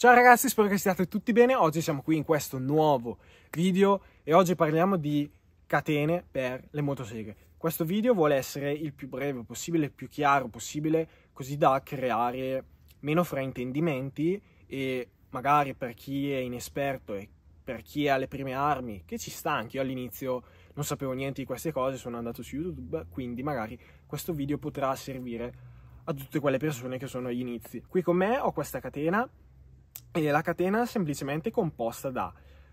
Ciao ragazzi, spero che stiate tutti bene. Oggi siamo qui in questo nuovo video e oggi parliamo di catene per le motoseghe. Questo video vuole essere il più breve possibile, il più chiaro possibile, così da creare meno fraintendimenti e magari per chi è inesperto e per chi è alle prime armi, che ci sta anche io all'inizio non sapevo niente di queste cose, sono andato su YouTube, quindi magari questo video potrà servire a tutte quelle persone che sono agli inizi. Qui con me ho questa catena e la catena è semplicemente composta da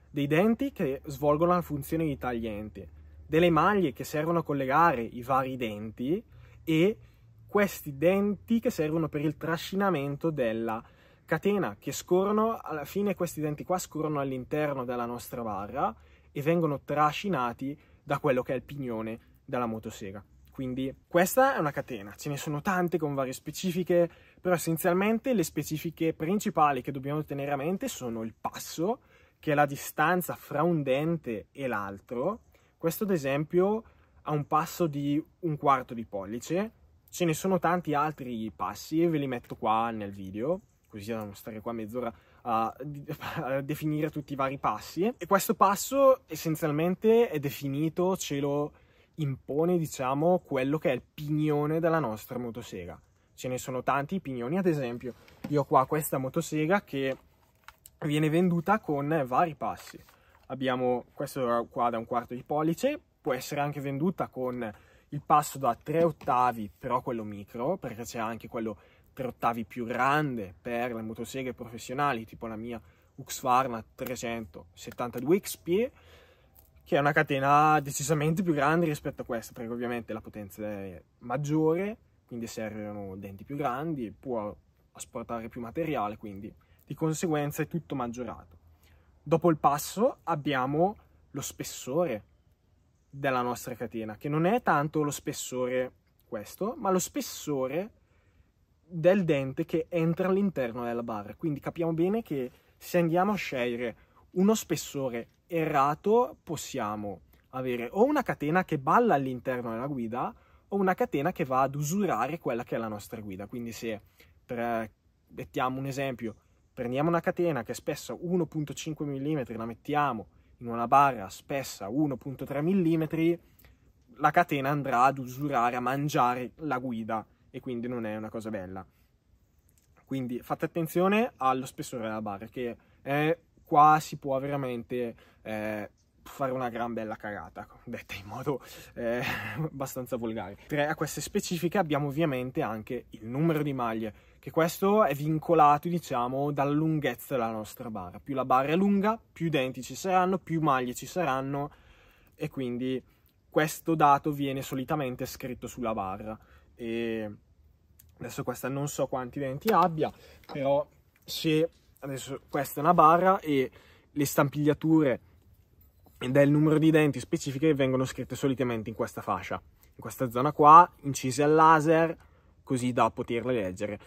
dei denti che svolgono la funzione di tagliente, delle maglie che servono a collegare i vari denti e questi denti che servono per il trascinamento della catena che scorrono, alla fine questi denti qua scorrono all'interno della nostra barra e vengono trascinati da quello che è il pignone della motosega. Quindi questa è una catena, ce ne sono tante con varie specifiche, però essenzialmente le specifiche principali che dobbiamo tenere a mente sono il passo, che è la distanza fra un dente e l'altro. Questo ad esempio ha un passo di un quarto di pollice, ce ne sono tanti altri passi, ve li metto qua nel video, così da non stare qua mezz'ora a, a, definire tutti i vari passi. E questo passo essenzialmente è definito, cielo... lo impone, diciamo, quello che è il pignone della nostra motosega. Ce ne sono tanti pignoni, ad esempio, io qua questa motosega che viene venduta con vari passi. Abbiamo questo qua da un quarto di pollice, può essere anche venduta con il passo da tre ottavi, però quello micro, perché c'è anche quello tre ottavi più grande per le motoseghe professionali, tipo la mia Husqvarna 372 XP, che è una catena decisamente più grande rispetto a questa, perché ovviamente la potenza è maggiore, quindi servono denti più grandi, può asportare più materiale, quindi di conseguenza è tutto maggiorato. Dopo il passo abbiamo lo spessore della nostra catena, che non è tanto lo spessore questo, ma lo spessore del dente che entra all'interno della barra. Quindi capiamo bene che se andiamo a scegliere uno spessore errato possiamo avere o una catena che balla all'interno della guida o una catena che va ad usurare quella che è la nostra guida. Quindi se, per, mettiamo un esempio, prendiamo una catena che è spessa 1.5 mm, la mettiamo in una barra spessa 1.3 mm, la catena andrà ad usurare, a mangiare la guida e quindi non è una cosa bella. Quindi fate attenzione allo spessore della barra che è qua si può veramente eh, fare una gran bella cagata, detta in modo eh, abbastanza volgare. Tre a queste specifiche abbiamo ovviamente anche il numero di maglie, che questo è vincolato, diciamo, dalla lunghezza della nostra barra. Più la barra è lunga, più denti ci saranno, più maglie ci saranno e quindi questo dato viene solitamente scritto sulla barra. E adesso questa non so quanti denti abbia, però se adesso questa è una barra e le stampigliature del numero di denti specifiche vengono scritte solitamente in questa fascia, in questa zona qua, incise al laser, così da poterle leggere.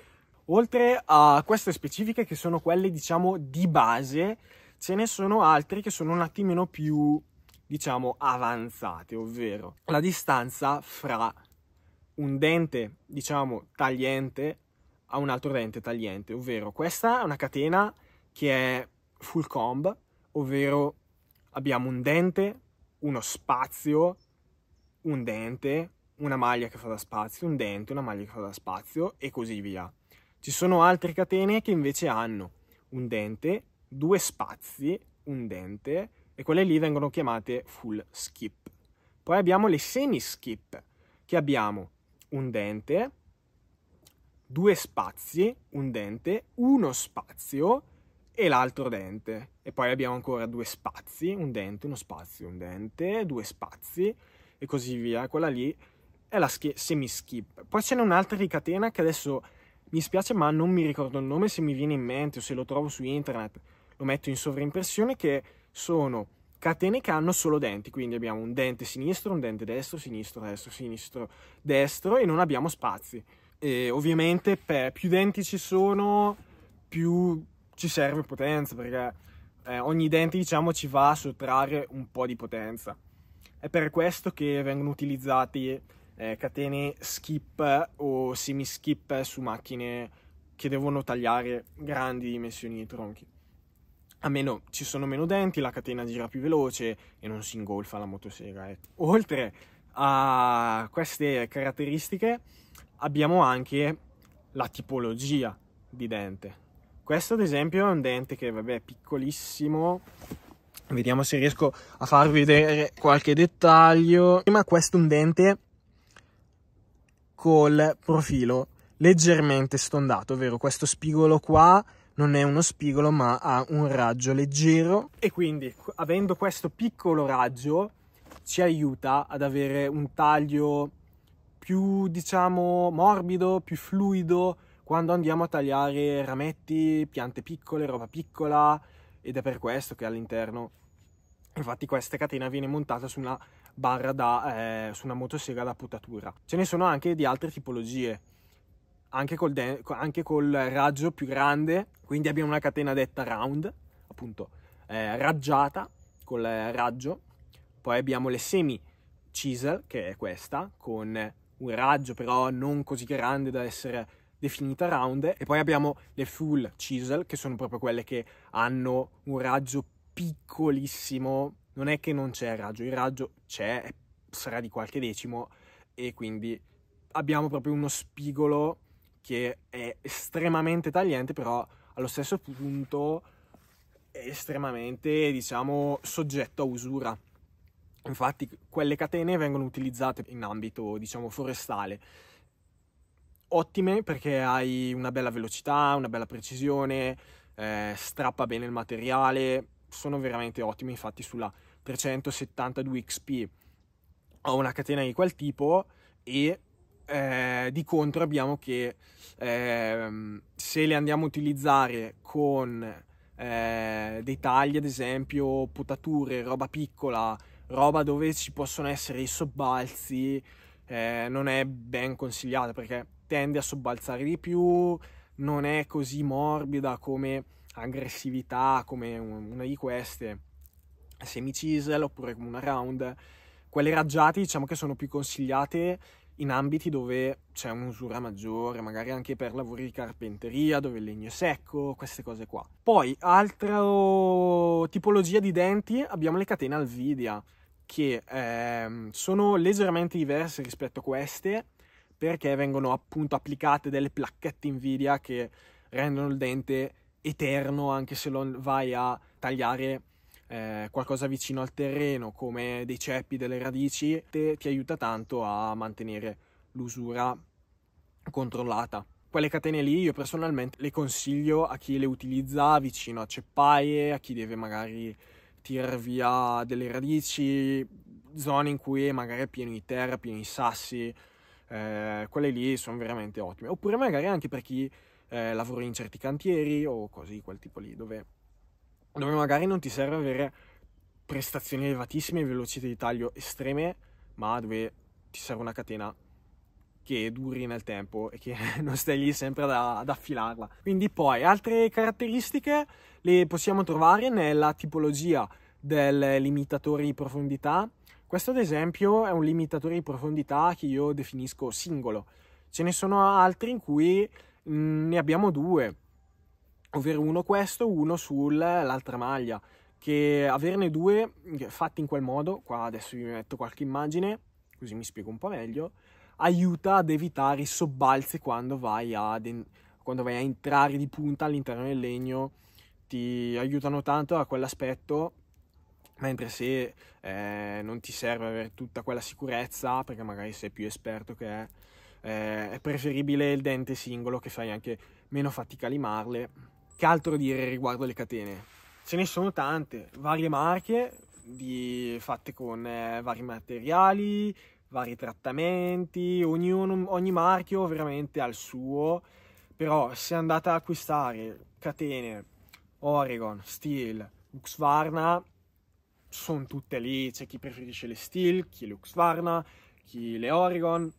Oltre a queste specifiche che sono quelle diciamo di base, ce ne sono altre che sono un attimino più diciamo avanzate, ovvero la distanza fra un dente diciamo tagliente ha un altro dente tagliente, ovvero questa è una catena che è full comb, ovvero abbiamo un dente, uno spazio, un dente, una maglia che fa da spazio, un dente, una maglia che fa da spazio e così via. Ci sono altre catene che invece hanno un dente, due spazi, un dente e quelle lì vengono chiamate full skip. Poi abbiamo le semi skip che abbiamo un dente, due spazi, un dente, uno spazio e l'altro dente. E poi abbiamo ancora due spazi, un dente, uno spazio, un dente, due spazi e così via. Quella lì è la semi-skip. Poi ce n'è un'altra ricatena che adesso mi spiace ma non mi ricordo il nome, se mi viene in mente o se lo trovo su internet lo metto in sovraimpressione, che sono catene che hanno solo denti, quindi abbiamo un dente sinistro, un dente destro, sinistro, destro, sinistro, destro e non abbiamo spazi. E ovviamente per, più denti ci sono, più ci serve potenza, perché eh, ogni dente diciamo ci va a sottrarre un po' di potenza. È per questo che vengono utilizzati eh, catene skip o semi-skip su macchine che devono tagliare grandi dimensioni di tronchi. A meno ci sono meno denti, la catena gira più veloce e non si ingolfa la motosega. Eh. Oltre a queste caratteristiche, abbiamo anche la tipologia di dente. Questo ad esempio è un dente che vabbè è piccolissimo, vediamo se riesco a farvi vedere qualche dettaglio. Prima questo è un dente col profilo leggermente stondato, ovvero questo spigolo qua non è uno spigolo ma ha un raggio leggero e quindi avendo questo piccolo raggio ci aiuta ad avere un taglio più diciamo morbido, più fluido quando andiamo a tagliare rametti, piante piccole, roba piccola ed è per questo che all'interno infatti questa catena viene montata su una barra da, eh, su una motosega da potatura. Ce ne sono anche di altre tipologie, anche col, anche col raggio più grande, quindi abbiamo una catena detta round, appunto eh, raggiata col raggio, poi abbiamo le semi chisel che è questa con un raggio però non così grande da essere definita round e poi abbiamo le full chisel che sono proprio quelle che hanno un raggio piccolissimo non è che non c'è il raggio il raggio c'è sarà di qualche decimo e quindi abbiamo proprio uno spigolo che è estremamente tagliente però allo stesso punto è estremamente diciamo soggetto a usura Infatti quelle catene vengono utilizzate in ambito, diciamo, forestale. Ottime perché hai una bella velocità, una bella precisione, eh, strappa bene il materiale, sono veramente ottime. Infatti sulla 372 XP ho una catena di quel tipo e eh, di contro abbiamo che eh, se le andiamo a utilizzare con eh, dei tagli ad esempio potature roba piccola roba dove ci possono essere i sobbalzi eh, non è ben consigliata perché tende a sobbalzare di più, non è così morbida come aggressività, come una di queste semi chisel oppure come una round. Quelle raggiate diciamo che sono più consigliate in ambiti dove c'è un'usura maggiore, magari anche per lavori di carpenteria, dove il legno è secco, queste cose qua. Poi, altra oh, tipologia di denti, abbiamo le catene alvidia che ehm, sono leggermente diverse rispetto a queste perché vengono appunto applicate delle placchette Nvidia che rendono il dente eterno anche se lo vai a tagliare eh, qualcosa vicino al terreno come dei ceppi, delle radici, te, ti aiuta tanto a mantenere l'usura controllata. Quelle catene lì io personalmente le consiglio a chi le utilizza vicino a ceppaie, a chi deve magari tirar via delle radici, zone in cui magari è pieno di terra, pieno di sassi, eh, quelle lì sono veramente ottime. Oppure magari anche per chi eh, lavora in certi cantieri o cose di quel tipo lì, dove, dove magari non ti serve avere prestazioni elevatissime, velocità di taglio estreme, ma dove ti serve una catena che duri nel tempo e che non stai lì sempre da, ad affilarla. Quindi poi altre caratteristiche le possiamo trovare nella tipologia del limitatore di profondità. Questo ad esempio è un limitatore di profondità che io definisco singolo. Ce ne sono altri in cui mhmm, ne abbiamo due, ovvero uno questo, e uno sull'altra maglia, che averne due fatti in quel modo, qua adesso vi metto qualche immagine, così mi spiego un po' meglio, aiuta ad evitare i sobbalzi quando vai, en- quando vai a entrare di punta all'interno del legno, ti aiutano tanto a quell'aspetto mentre se eh, non ti serve avere tutta quella sicurezza, perché magari sei più esperto che è, eh, è preferibile il dente singolo che fai anche meno fatica a limarle. Che altro dire riguardo le catene? Ce ne sono tante, varie marche di, fatte con eh, vari materiali, vari trattamenti, ognuno, ogni marchio veramente ha il suo, però se andate a acquistare catene Oregon, Steel, Luxvarna, sono tutte lì, c'è chi preferisce le Steel, chi le Luxvarna, chi le Oregon,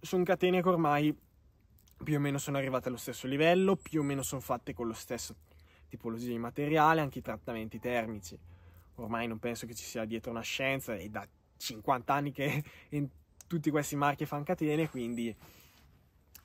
sono catene che ormai più o meno sono arrivate allo stesso livello, più o meno sono fatte con lo stesso tipologia di materiale, anche i trattamenti termici. Ormai non penso che ci sia dietro una scienza e da 50 anni che in tutti questi marchi fan catene, quindi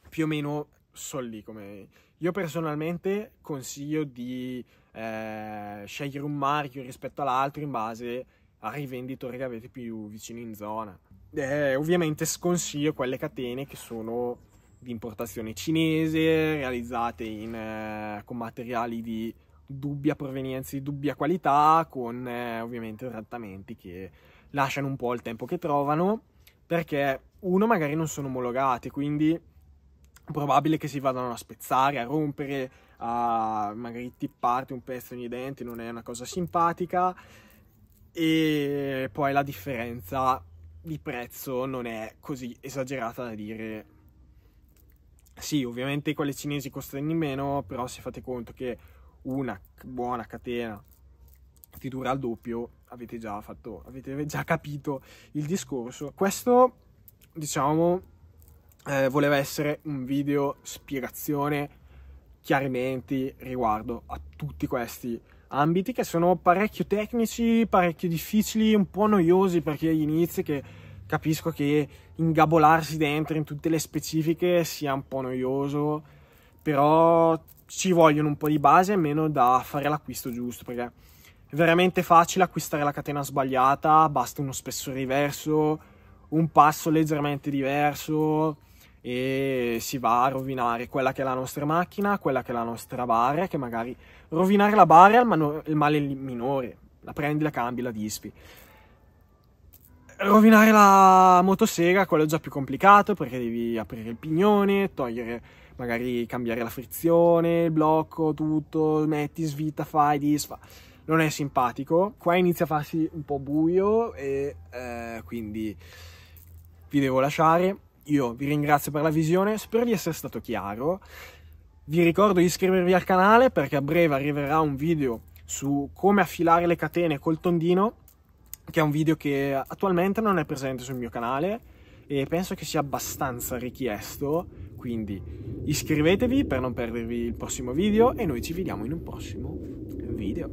più o meno sono lì come... Io personalmente consiglio di eh, scegliere un marchio rispetto all'altro in base ai rivenditori che avete più vicino in zona. Eh, ovviamente sconsiglio quelle catene che sono di importazione cinese, realizzate in, eh, con materiali di dubbia provenienza, di dubbia qualità, con eh, ovviamente trattamenti che lasciano un po' il tempo che trovano perché uno magari non sono omologati quindi probabile che si vadano a spezzare, a rompere, a magari tipparti un pezzo ogni dente, non è una cosa simpatica e poi la differenza di prezzo non è così esagerata da dire sì, ovviamente quelle cinesi costano di meno, però se fate conto che una buona catena ti dura il doppio, avete già fatto, avete già capito il discorso. Questo, diciamo, eh, voleva essere un video spiegazione, chiarimenti riguardo a tutti questi ambiti che sono parecchio tecnici, parecchio difficili, un po' noiosi perché agli inizi che capisco che ingabolarsi dentro in tutte le specifiche sia un po' noioso, però ci vogliono un po' di base almeno da fare l'acquisto giusto perché veramente facile acquistare la catena sbagliata, basta uno spessore diverso, un passo leggermente diverso e si va a rovinare quella che è la nostra macchina, quella che è la nostra barra, che magari rovinare la barra è il male minore, la prendi, la cambi, la dispi. Rovinare la motosega, quello è già più complicato perché devi aprire il pignone, togliere, magari cambiare la frizione, il blocco, tutto, metti, svita, fai, disfa non è simpatico. Qua inizia a farsi un po' buio e eh, quindi vi devo lasciare. Io vi ringrazio per la visione, spero di essere stato chiaro. Vi ricordo di iscrivervi al canale perché a breve arriverà un video su come affilare le catene col tondino, che è un video che attualmente non è presente sul mio canale e penso che sia abbastanza richiesto, quindi iscrivetevi per non perdervi il prossimo video e noi ci vediamo in un prossimo video. vida.